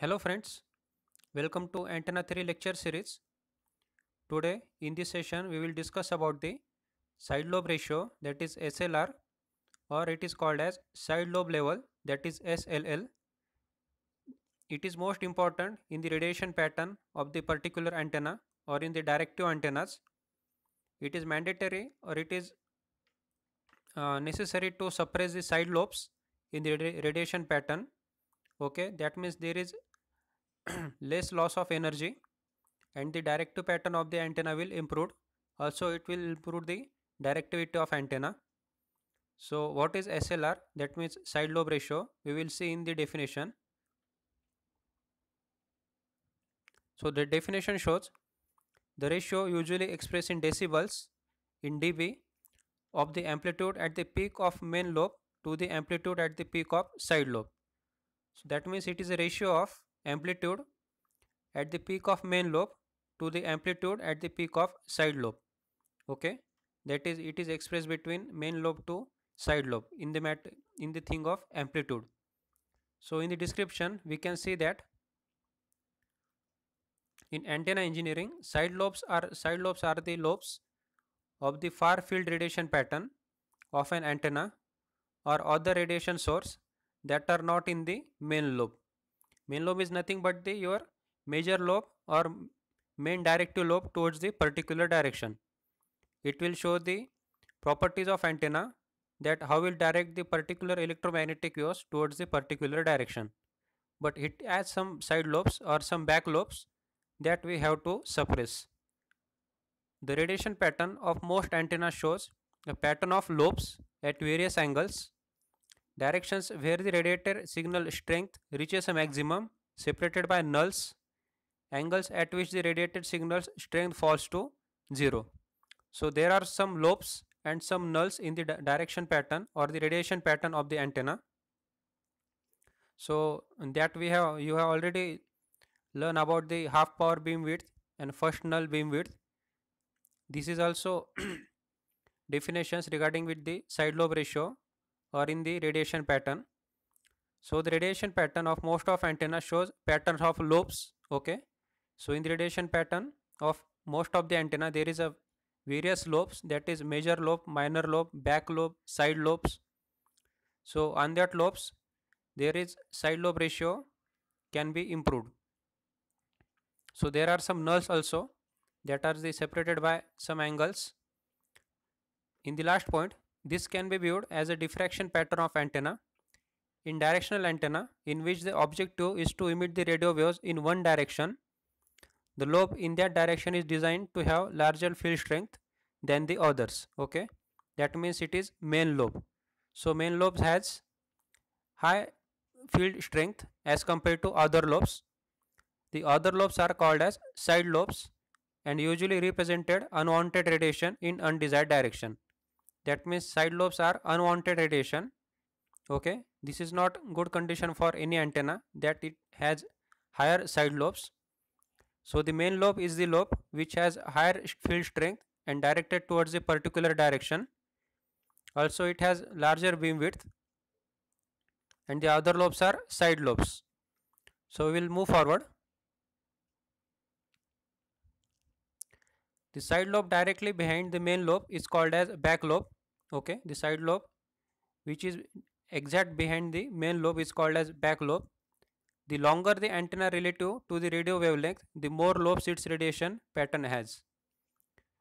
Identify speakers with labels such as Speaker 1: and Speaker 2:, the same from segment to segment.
Speaker 1: Hello friends, welcome to antenna theory lecture series. Today in this session we will discuss about the side lobe ratio that is SLR or it is called as side lobe level that is SLL. It is most important in the radiation pattern of the particular antenna or in the directive antennas. It is mandatory or it is uh, necessary to suppress the side lobes in the radiation pattern okay that means there is less loss of energy and the directive pattern of the antenna will improve also it will improve the directivity of antenna so what is SLR that means side lobe ratio we will see in the definition so the definition shows the ratio usually expressed in decibels in dB of the amplitude at the peak of main lobe to the amplitude at the peak of side lobe so that means it is a ratio of amplitude at the peak of main lobe to the amplitude at the peak of side lobe okay that is it is expressed between main lobe to side lobe in the mat in the thing of amplitude so in the description we can see that in antenna engineering side lobes are side lobes are the lobes of the far field radiation pattern of an antenna or other radiation source that are not in the main lobe Main lobe is nothing but the your major lobe or main directive lobe towards the particular direction. It will show the properties of antenna that how will direct the particular electromagnetic waves towards the particular direction. But it has some side lobes or some back lobes that we have to suppress. The radiation pattern of most antenna shows a pattern of lobes at various angles Directions where the radiator signal strength reaches a maximum separated by nulls, angles at which the radiated signal strength falls to 0. So there are some lobes and some nulls in the direction pattern or the radiation pattern of the antenna. So that we have you have already learned about the half power beam width and first null beam width. This is also definitions regarding with the side lobe ratio or in the radiation pattern. So the radiation pattern of most of antenna shows patterns of lobes. Okay. So in the radiation pattern of most of the antenna, there is a various lobes that is major lobe, minor lobe, back lobe, side lobes. So on that lobes, there is side lobe ratio can be improved. So there are some nulls also that are separated by some angles. In the last point, this can be viewed as a diffraction pattern of antenna. In directional antenna, in which the objective is to emit the radio waves in one direction, the lobe in that direction is designed to have larger field strength than the others. Okay, that means it is main lobe. So main lobe has high field strength as compared to other lobes. The other lobes are called as side lobes and usually represented unwanted radiation in undesired direction that means side lobes are unwanted radiation okay this is not good condition for any antenna that it has higher side lobes so the main lobe is the lobe which has higher field strength and directed towards a particular direction also it has larger beam width and the other lobes are side lobes so we will move forward the side lobe directly behind the main lobe is called as back lobe okay the side lobe which is exact behind the main lobe is called as back lobe the longer the antenna relative to the radio wavelength the more lobes its radiation pattern has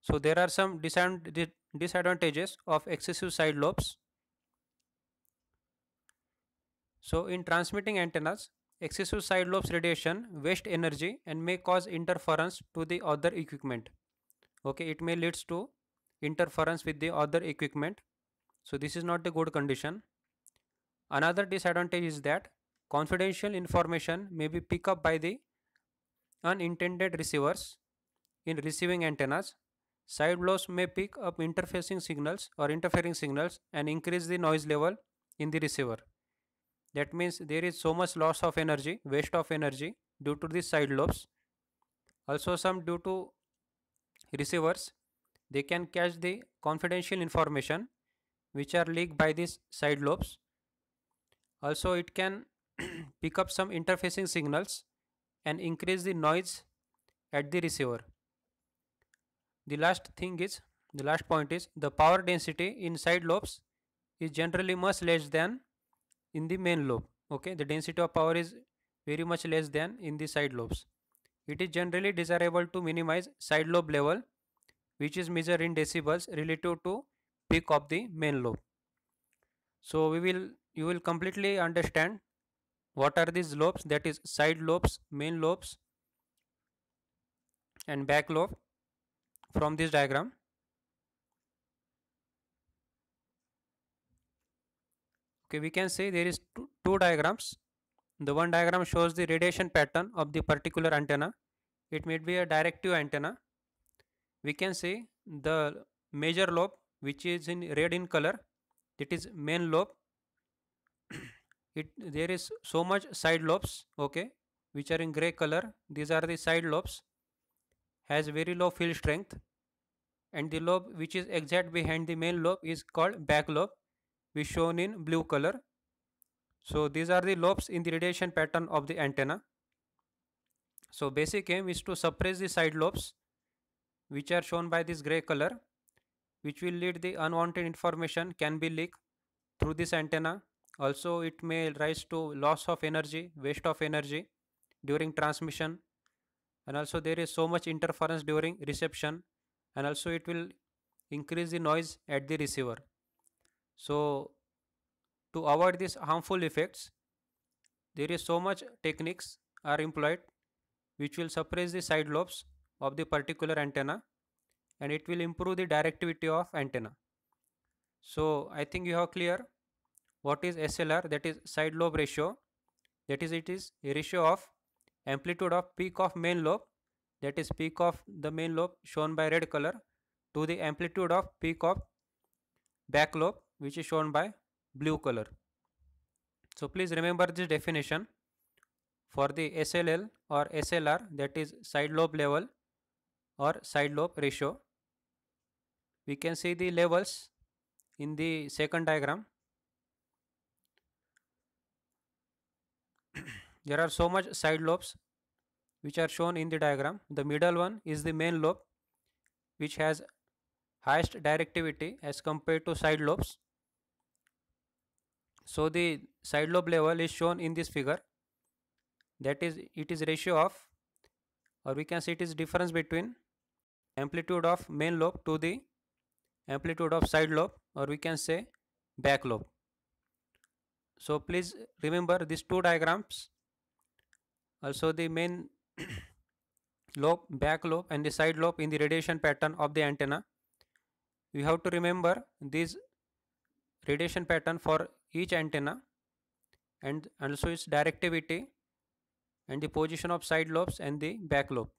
Speaker 1: so there are some disadvantages of excessive side lobes so in transmitting antennas excessive side lobes radiation waste energy and may cause interference to the other equipment okay it may leads to interference with the other equipment so this is not a good condition another disadvantage is that confidential information may be picked up by the unintended receivers in receiving antennas side blows may pick up interfacing signals or interfering signals and increase the noise level in the receiver that means there is so much loss of energy waste of energy due to the side lobes also some due to receivers they can catch the confidential information which are leaked by these side lobes. Also, it can pick up some interfacing signals and increase the noise at the receiver. The last thing is, the last point is, the power density in side lobes is generally much less than in the main lobe. Okay, the density of power is very much less than in the side lobes. It is generally desirable to minimize side lobe level which is measured in decibels relative to peak of the main lobe. So we will you will completely understand what are these lobes that is side lobes, main lobes and back lobe from this diagram. Okay, we can say there is two, two diagrams. The one diagram shows the radiation pattern of the particular antenna. It may be a directive antenna we can see the major lobe which is in red in color that is main lobe it there is so much side lobes okay which are in gray color these are the side lobes has very low field strength and the lobe which is exact behind the main lobe is called back lobe which shown in blue color so these are the lobes in the radiation pattern of the antenna so basic aim is to suppress the side lobes which are shown by this gray color which will lead the unwanted information can be leaked through this antenna. Also it may rise to loss of energy, waste of energy during transmission and also there is so much interference during reception and also it will increase the noise at the receiver. So to avoid these harmful effects, there is so much techniques are employed which will suppress the side lobes of the particular antenna and it will improve the directivity of antenna. So I think you have clear what is SLR that is side lobe ratio that is it is a ratio of amplitude of peak of main lobe that is peak of the main lobe shown by red color to the amplitude of peak of back lobe which is shown by blue color. So please remember this definition for the SLL or SLR that is side lobe level or side lobe ratio. We can see the levels in the second diagram. there are so much side lobes which are shown in the diagram. The middle one is the main lobe which has highest directivity as compared to side lobes. So the side lobe level is shown in this figure. That is, it is ratio of or we can see it is difference between amplitude of main lobe to the amplitude of side lobe or we can say back lobe. So please remember these two diagrams also the main lobe back lobe and the side lobe in the radiation pattern of the antenna. We have to remember these radiation pattern for each antenna and also its directivity and the position of side lobes and the back lobe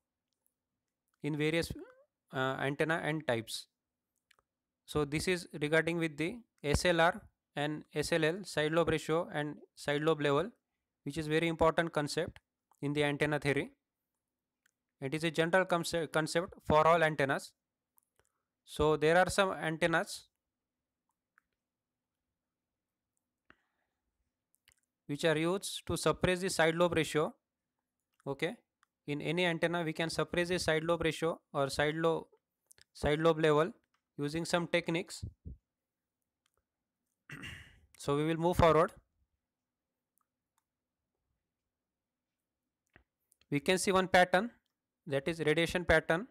Speaker 1: in various uh, antenna and types so this is regarding with the slr and sll side lobe ratio and side lobe level which is very important concept in the antenna theory it is a general concept for all antennas so there are some antennas which are used to suppress the side lobe ratio okay in any antenna we can suppress the side lobe ratio or side lobe side lobe level using some techniques so we will move forward we can see one pattern that is radiation pattern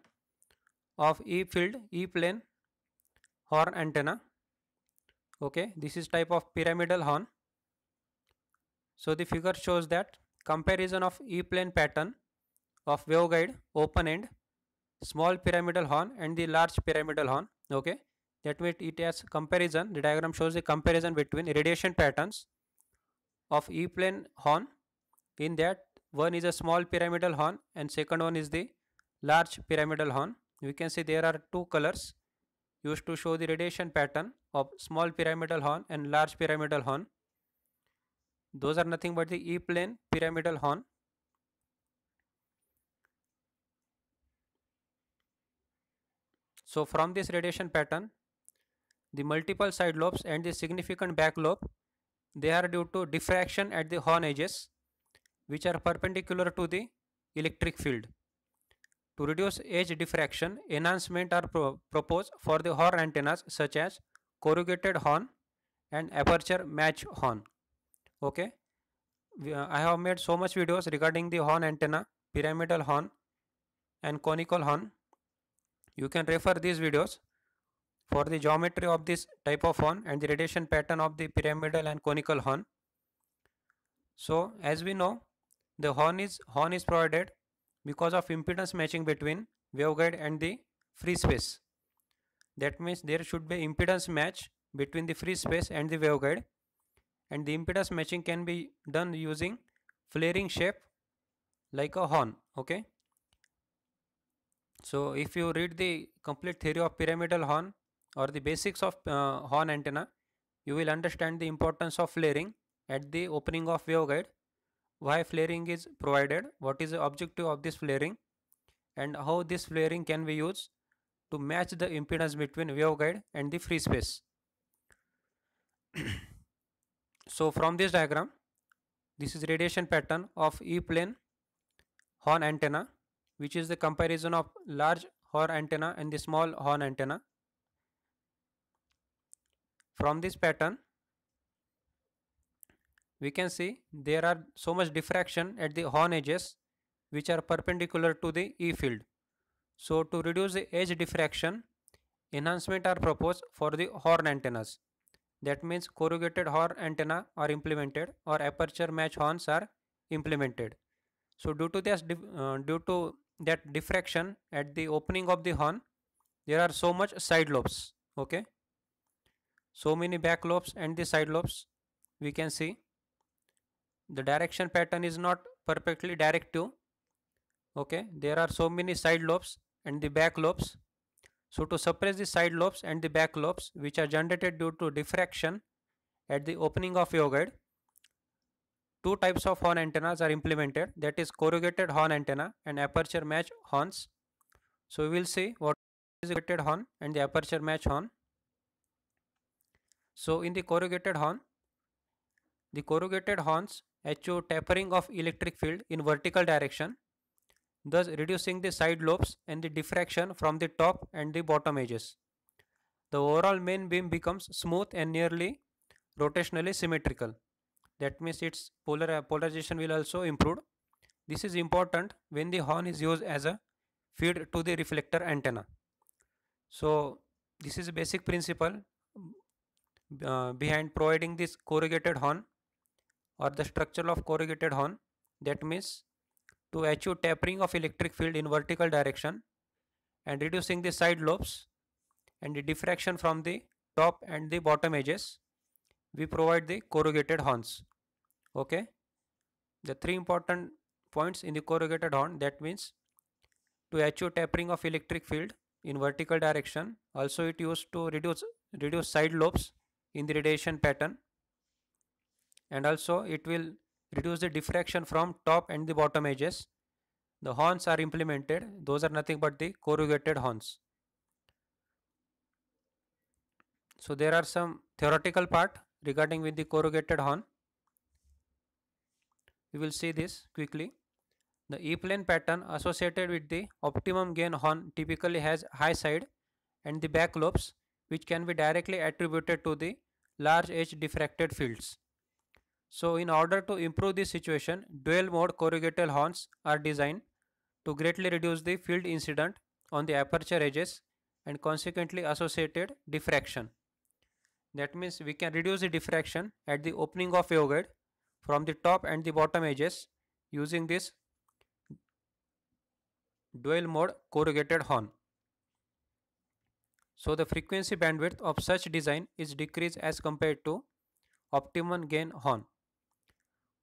Speaker 1: of E field E plane horn antenna okay this is type of pyramidal horn so the figure shows that comparison of E plane pattern of waveguide open end small pyramidal horn and the large pyramidal horn okay that way it has comparison the diagram shows the comparison between radiation patterns of e plane horn in that one is a small pyramidal horn and second one is the large pyramidal horn We can see there are two colors used to show the radiation pattern of small pyramidal horn and large pyramidal horn those are nothing but the e plane pyramidal horn So from this radiation pattern, the multiple side lobes and the significant back lobe, they are due to diffraction at the horn edges which are perpendicular to the electric field. To reduce edge diffraction, enhancement are pro proposed for the horn antennas such as corrugated horn and aperture match horn. Okay. Uh, I have made so much videos regarding the horn antenna, pyramidal horn and conical horn. You can refer these videos for the geometry of this type of horn and the radiation pattern of the pyramidal and conical horn. So as we know, the horn is horn is provided because of impedance matching between waveguide and the free space. That means there should be impedance match between the free space and the waveguide and the impedance matching can be done using flaring shape like a horn okay so if you read the complete theory of pyramidal horn or the basics of uh, horn antenna, you will understand the importance of flaring at the opening of waveguide, why flaring is provided, what is the objective of this flaring and how this flaring can be used to match the impedance between waveguide and the free space. so from this diagram, this is radiation pattern of E-plane horn antenna which is the comparison of large horn antenna and the small horn antenna. From this pattern, we can see there are so much diffraction at the horn edges which are perpendicular to the E field. So to reduce the edge diffraction, enhancement are proposed for the horn antennas. That means corrugated horn antenna are implemented or aperture match horns are implemented. So due to this, uh, due to that diffraction at the opening of the horn there are so much side lobes okay so many back lobes and the side lobes we can see the direction pattern is not perfectly directive okay there are so many side lobes and the back lobes so to suppress the side lobes and the back lobes which are generated due to diffraction at the opening of your guide Two types of horn antennas are implemented that is corrugated horn antenna and aperture match horns. So we will see what is corrugated horn and the aperture match horn. So in the corrugated horn, the corrugated horns achieve tapering of electric field in vertical direction thus reducing the side lobes and the diffraction from the top and the bottom edges. The overall main beam becomes smooth and nearly rotationally symmetrical that means its polar uh, polarization will also improve this is important when the horn is used as a feed to the reflector antenna so this is a basic principle uh, behind providing this corrugated horn or the structure of corrugated horn that means to achieve tapering of electric field in vertical direction and reducing the side lobes and the diffraction from the top and the bottom edges we provide the corrugated horns okay the three important points in the corrugated horn that means to achieve tapering of electric field in vertical direction also it used to reduce reduce side lobes in the radiation pattern and also it will reduce the diffraction from top and the bottom edges the horns are implemented those are nothing but the corrugated horns so there are some theoretical part regarding with the corrugated horn we will see this quickly the e-plane pattern associated with the optimum gain horn typically has high side and the back lobes which can be directly attributed to the large edge diffracted fields. So in order to improve this situation, dual mode corrugated horns are designed to greatly reduce the field incident on the aperture edges and consequently associated diffraction that means we can reduce the diffraction at the opening of yogurt from the top and the bottom edges using this dual mode corrugated horn. So the frequency bandwidth of such design is decreased as compared to optimum gain horn.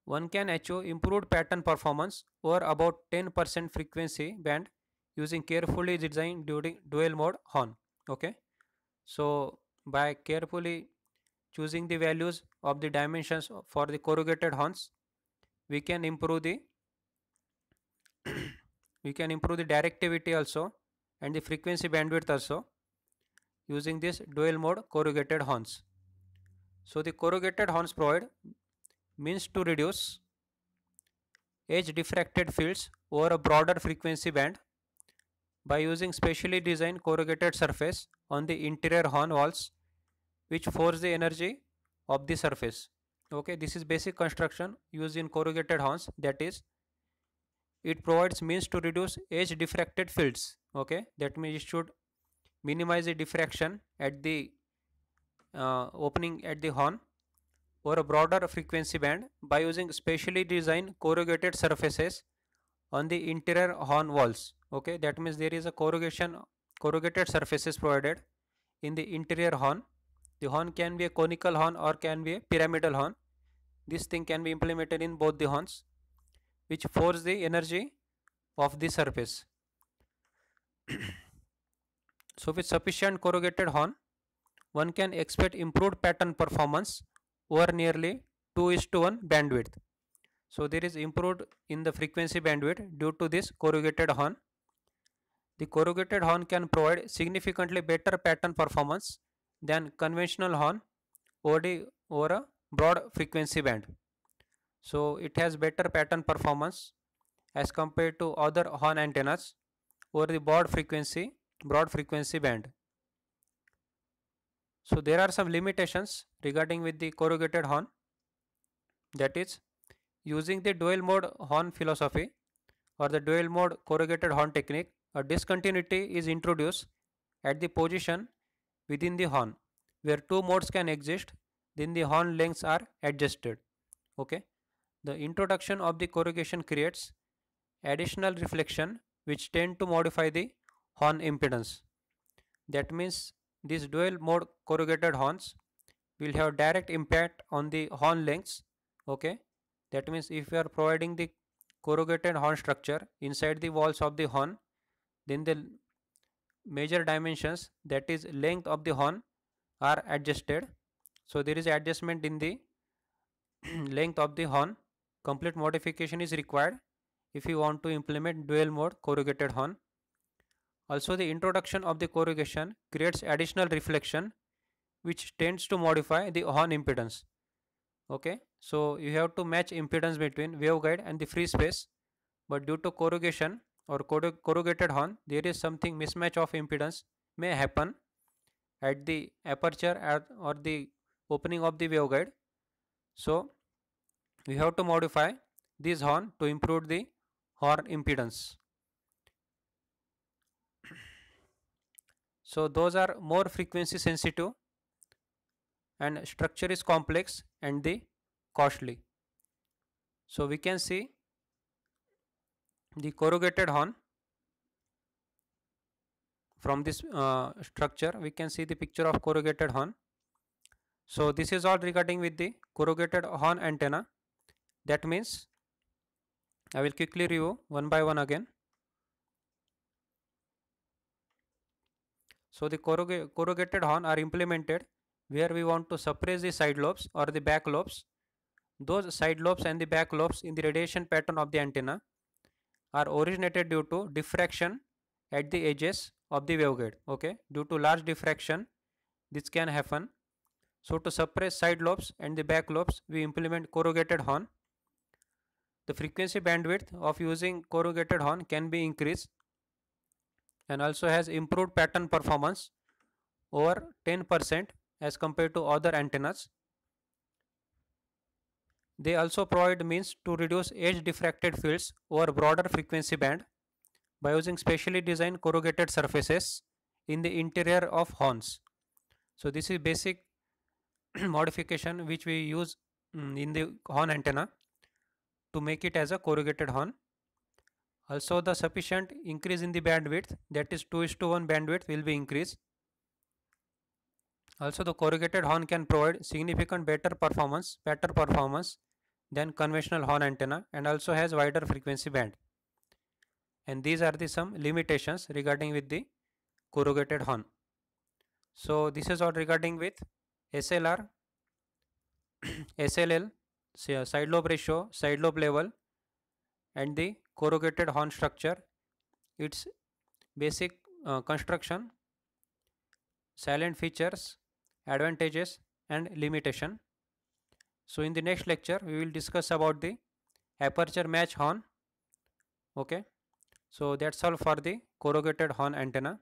Speaker 1: One can achieve improved pattern performance over about 10% frequency band using carefully designed during dual mode horn. Okay. So by carefully choosing the values of the dimensions for the corrugated horns we can improve the we can improve the directivity also and the frequency bandwidth also using this dual mode corrugated horns so the corrugated horns provide means to reduce edge diffracted fields over a broader frequency band by using specially designed corrugated surface on the interior horn walls which force the energy of the surface okay this is basic construction used in corrugated horns that is it provides means to reduce edge diffracted fields okay that means it should minimize the diffraction at the uh, opening at the horn or a broader frequency band by using specially designed corrugated surfaces on the interior horn walls okay that means there is a corrugation corrugated surfaces provided in the interior horn the horn can be a conical horn or can be a pyramidal horn. This thing can be implemented in both the horns which force the energy of the surface. so with sufficient corrugated horn, one can expect improved pattern performance over nearly 2 is to 1 bandwidth. So there is improved in the frequency bandwidth due to this corrugated horn. The corrugated horn can provide significantly better pattern performance than conventional horn OD over a broad frequency band. So it has better pattern performance as compared to other horn antennas over the broad frequency broad frequency band. So there are some limitations regarding with the corrugated horn that is using the dual mode horn philosophy or the dual mode corrugated horn technique a discontinuity is introduced at the position within the horn where two modes can exist then the horn lengths are adjusted okay the introduction of the corrugation creates additional reflection which tend to modify the horn impedance that means these dual mode corrugated horns will have direct impact on the horn lengths okay that means if you are providing the corrugated horn structure inside the walls of the horn then the major dimensions that is length of the horn are adjusted so there is adjustment in the length of the horn complete modification is required if you want to implement dual mode corrugated horn also the introduction of the corrugation creates additional reflection which tends to modify the horn impedance okay so you have to match impedance between waveguide and the free space but due to corrugation or corrugated horn, there is something mismatch of impedance may happen at the aperture at, or the opening of the waveguide. So, we have to modify this horn to improve the horn impedance. So, those are more frequency sensitive and structure is complex and the costly. So, we can see the corrugated horn from this uh, structure we can see the picture of corrugated horn so this is all regarding with the corrugated horn antenna that means I will quickly review one by one again so the corrug corrugated horn are implemented where we want to suppress the side lobes or the back lobes those side lobes and the back lobes in the radiation pattern of the antenna are originated due to diffraction at the edges of the waveguide okay due to large diffraction this can happen so to suppress side lobes and the back lobes we implement corrugated horn the frequency bandwidth of using corrugated horn can be increased and also has improved pattern performance over 10% as compared to other antennas they also provide means to reduce edge diffracted fields over broader frequency band by using specially designed corrugated surfaces in the interior of horns. So this is basic modification which we use mm, in the horn antenna to make it as a corrugated horn. Also the sufficient increase in the bandwidth that is 2 is to 1 bandwidth will be increased. Also the corrugated horn can provide significant better performance, better performance than conventional horn antenna and also has wider frequency band. And these are the some limitations regarding with the corrugated horn. So this is all regarding with SLR, SLL, uh, side lobe ratio, side lobe level and the corrugated horn structure, its basic uh, construction, silent features, advantages and limitation. So in the next lecture, we will discuss about the aperture match horn. Okay. So that's all for the corrugated horn antenna.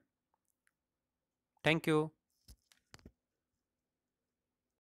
Speaker 1: Thank you.